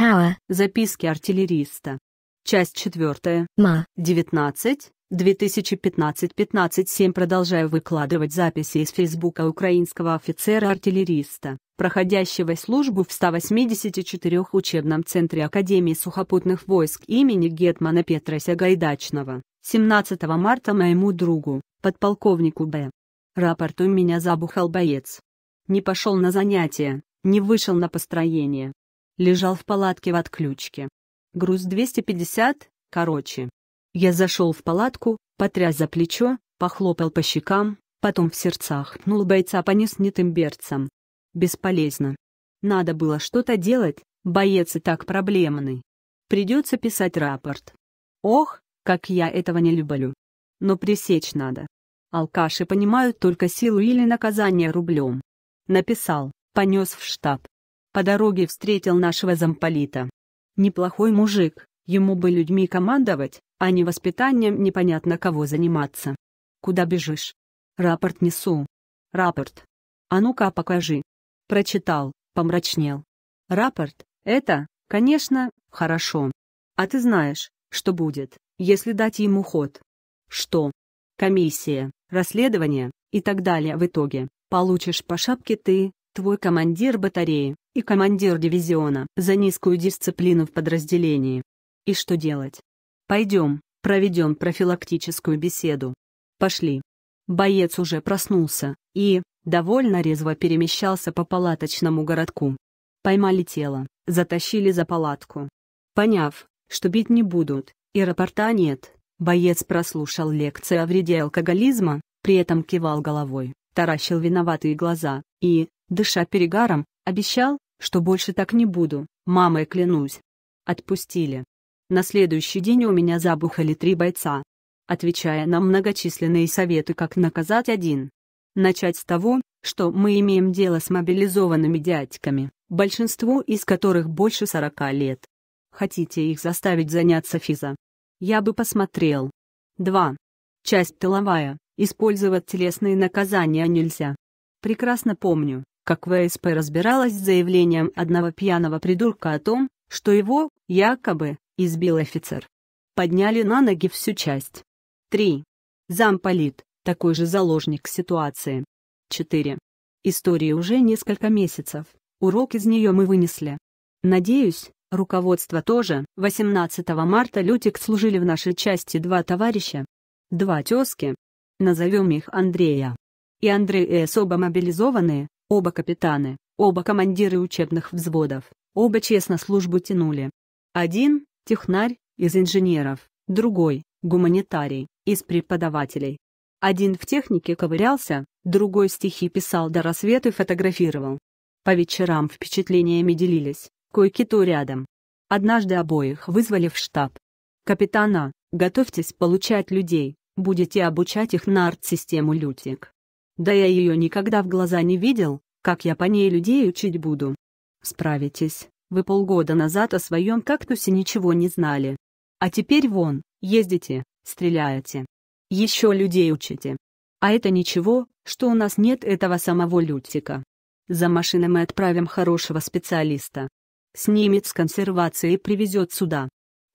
Tower. Записки артиллериста. Часть 4. Ма. 19. 2015-15-7 продолжаю выкладывать записи из Фейсбука украинского офицера-артиллериста, проходящего службу в 184 учебном центре Академии сухопутных войск имени Гетмана Петрося Гайдачного, 17 марта моему другу, подполковнику Б. Рапорту меня забухал боец. Не пошел на занятия, не вышел на построение, лежал в палатке в отключке. Груз 250, короче. Я зашел в палатку, потряс за плечо, похлопал по щекам, потом в сердцах пнул бойца по неснятым берцам. Бесполезно. Надо было что-то делать, боец и так проблемный. Придется писать рапорт. Ох, как я этого не люблю. Но пресечь надо. Алкаши понимают только силу или наказание рублем. Написал, понес в штаб. По дороге встретил нашего замполита. Неплохой мужик, ему бы людьми командовать, а не воспитанием непонятно кого заниматься. Куда бежишь? Рапорт несу. Рапорт. А ну-ка покажи. Прочитал, помрачнел. Рапорт, это, конечно, хорошо. А ты знаешь, что будет, если дать ему ход? Что? Комиссия, расследование и так далее в итоге. Получишь по шапке ты, твой командир батареи и командир дивизиона за низкую дисциплину в подразделении. И что делать? Пойдем, проведем профилактическую беседу. Пошли. Боец уже проснулся и, довольно резво перемещался по палаточному городку. Поймали тело, затащили за палатку. Поняв, что бить не будут, и рапорта нет, боец прослушал лекции о вреде алкоголизма, при этом кивал головой, таращил виноватые глаза и, дыша перегаром, Обещал, что больше так не буду, мамой клянусь. Отпустили. На следующий день у меня забухали три бойца. Отвечая на многочисленные советы, как наказать один. Начать с того, что мы имеем дело с мобилизованными дядьками, большинству из которых больше 40 лет. Хотите их заставить заняться физо? Я бы посмотрел. 2. Часть тыловая. Использовать телесные наказания нельзя. Прекрасно помню, как ВСП э разбиралась с заявлением одного пьяного придурка о том, что его, якобы, избил офицер. Подняли на ноги всю часть. 3. Замполит, такой же заложник ситуации. 4. История уже несколько месяцев, урок из нее мы вынесли. Надеюсь, руководство тоже. 18 марта Лютик служили в нашей части два товарища. Два тезки. Назовем их Андрея. И Андрей и э особо мобилизованные, Оба капитаны, оба командиры учебных взводов, оба честно службу тянули. Один — технарь из инженеров, другой — гуманитарий из преподавателей. Один в технике ковырялся, другой стихи писал до рассвета и фотографировал. По вечерам впечатлениями делились, койки то рядом. Однажды обоих вызвали в штаб. «Капитана, готовьтесь получать людей, будете обучать их на арт-систему «Лютик». Да я ее никогда в глаза не видел, как я по ней людей учить буду. Справитесь, вы полгода назад о своем кактусе ничего не знали. А теперь вон, ездите, стреляете. Еще людей учите. А это ничего, что у нас нет этого самого лютика. За машиной мы отправим хорошего специалиста. Снимет с консервации и привезет сюда.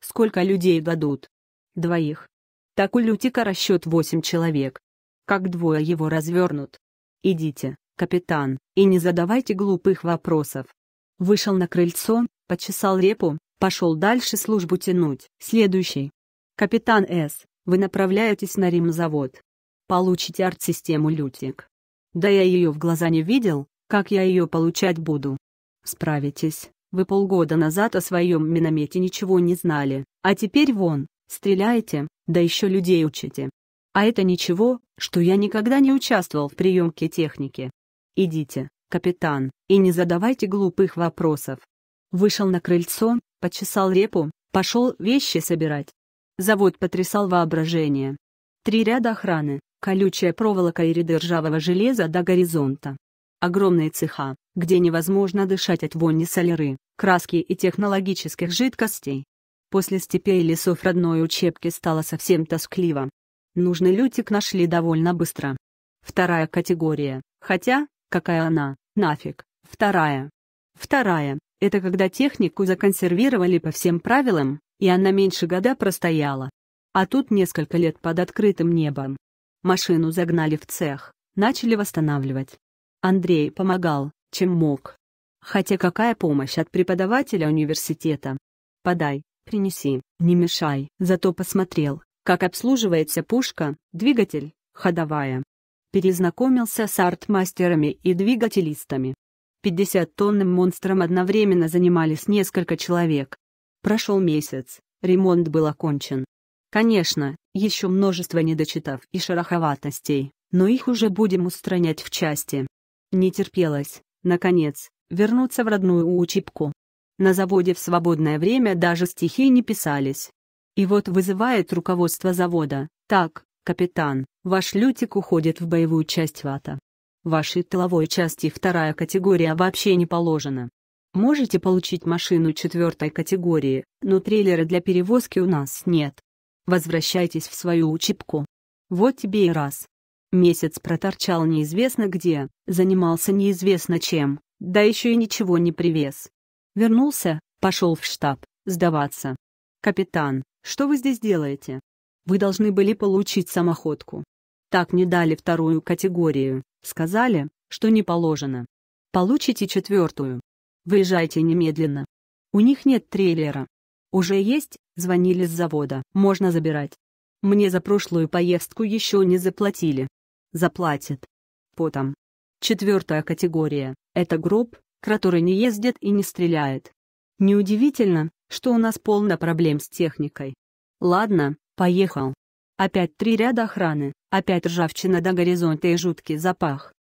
Сколько людей дадут? Двоих. Так у Лютика расчет восемь человек как двое его развернут. «Идите, капитан, и не задавайте глупых вопросов». Вышел на крыльцо, почесал репу, пошел дальше службу тянуть. Следующий. «Капитан С, вы направляетесь на Римзавод. Получите арт-систему «Лютик». Да я ее в глаза не видел, как я ее получать буду. Справитесь, вы полгода назад о своем миномете ничего не знали, а теперь вон, стреляете, да еще людей учите. А это ничего, что я никогда не участвовал в приемке техники. Идите, капитан, и не задавайте глупых вопросов. Вышел на крыльцо, почесал репу, пошел вещи собирать. Завод потрясал воображение. Три ряда охраны, колючая проволока и ряды ржавого железа до горизонта. Огромные цеха, где невозможно дышать от вони соляры, краски и технологических жидкостей. После степей и лесов родной учебки стало совсем тоскливо. Нужный лютик нашли довольно быстро. Вторая категория. Хотя, какая она, нафиг. Вторая. Вторая – это когда технику законсервировали по всем правилам, и она меньше года простояла. А тут несколько лет под открытым небом. Машину загнали в цех, начали восстанавливать. Андрей помогал, чем мог. Хотя какая помощь от преподавателя университета? Подай, принеси, не мешай. Зато посмотрел, как обслуживается пушка, двигатель, ходовая. Перезнакомился с артмастерами и двигателистами. 50-тонным монстром одновременно занимались несколько человек. Прошел месяц, ремонт был окончен. Конечно, еще множество недочитов и шероховатостей, но их уже будем устранять в части. Не терпелось, наконец, вернуться в родную учебку. На заводе в свободное время даже стихи не писались, и вот вызывает руководство завода. Так, капитан, ваш лютик уходит в боевую часть вата. Вашей тыловой части вторая категория вообще не положена. Можете получить машину четвертой категории, но трейлера для перевозки у нас нет. Возвращайтесь в свою учебку. Вот тебе и раз. Месяц проторчал неизвестно где, занимался неизвестно чем, да еще и ничего не привез. Вернулся, пошел в штаб, сдаваться. Капитан, что вы здесь делаете? Вы должны были получить самоходку. Так не дали вторую категорию. Сказали, что не положено. Получите четвертую. Выезжайте немедленно. У них нет трейлера. Уже есть, звонили с завода, можно забирать. Мне за прошлую поездку еще не заплатили. Заплатят. Потом. Четвертая категория – это гроб, который не ездит и не стреляет. Неудивительно, что у нас полно проблем с техникой. Ладно, поехал. Опять три ряда охраны, опять ржавчина до горизонта и жуткий запах.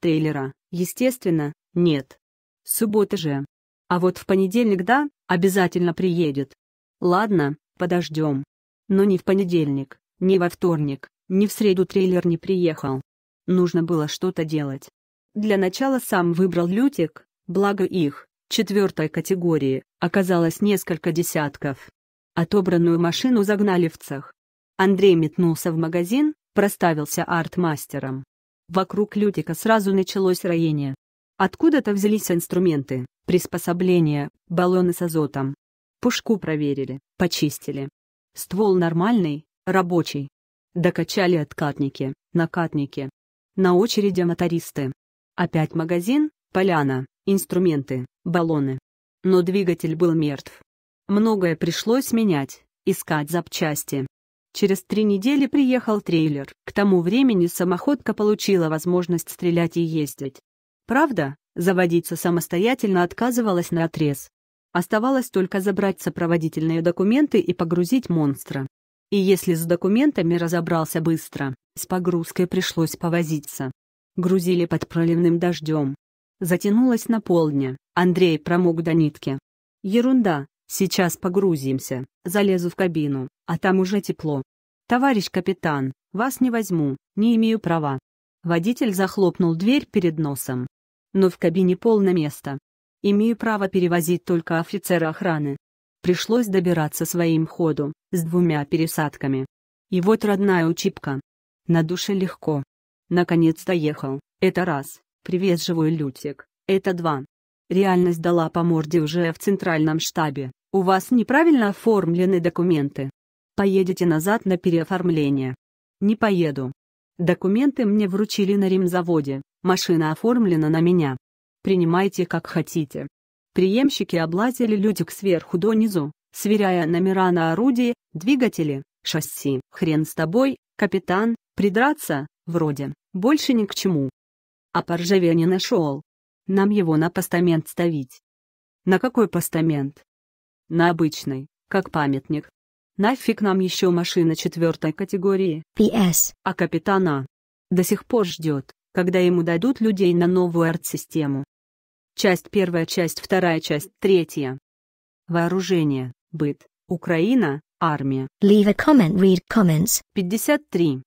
Трейлера, естественно, нет. Суббота же. А вот в понедельник да, обязательно приедет. Ладно, подождем. Но ни в понедельник, ни во вторник, ни в среду трейлер не приехал. Нужно было что-то делать. Для начала сам выбрал лютик, благо их, четвертой категории оказалось несколько десятков. Отобранную машину загнали в цех. Андрей метнулся в магазин, проставился арт-мастером. Вокруг Лютика сразу началось роение. Откуда-то взялись инструменты, приспособления, баллоны с азотом. Пушку проверили, почистили. Ствол нормальный, рабочий. Докачали откатники, накатники. На очереди мотористы. Опять магазин, поляна, инструменты баллоны. Но двигатель был мертв. Многое пришлось менять, искать запчасти. Через три недели приехал трейлер. К тому времени самоходка получила возможность стрелять и ездить. Правда, заводиться самостоятельно отказывалась на отрез. Оставалось только забрать сопроводительные документы и погрузить монстра. И если с документами разобрался быстро, с погрузкой пришлось повозиться. Грузили под проливным дождем затянулась на полдня. Андрей промок до нитки. Ерунда, сейчас погрузимся, залезу в кабину, а там уже тепло. Товарищ капитан, вас не возьму, не имею права. Водитель захлопнул дверь перед носом. Но в кабине полно места. Имею право перевозить только офицера охраны. Пришлось добираться своим ходу, с двумя пересадками. И вот родная учипка. На душе легко. Наконец доехал, это раз, «Привет, живой Лютик, это два. Реальность дала по морде уже в центральном штабе, у вас неправильно оформлены документы. Поедете назад на переоформление». «Не поеду. Документы мне вручили на ремзаводе, машина оформлена на меня. Принимайте как хотите». Приемщики облазили Лютик сверху донизу, сверяя номера на орудии, двигатели, шасси. «Хрен с тобой, капитан, придраться, вроде, больше ни к чему» а поржавения нашел. Нам его на постамент ставить. На какой постамент? На обычный, как памятник. Нафиг нам еще машина четвертой категории. П.С. А капитана? До сих пор ждет, когда ему дадут людей на новую арт-систему. Часть первая, часть вторая, часть третья. Вооружение, быт, Украина, армия. Leave a comment, read comments. 53.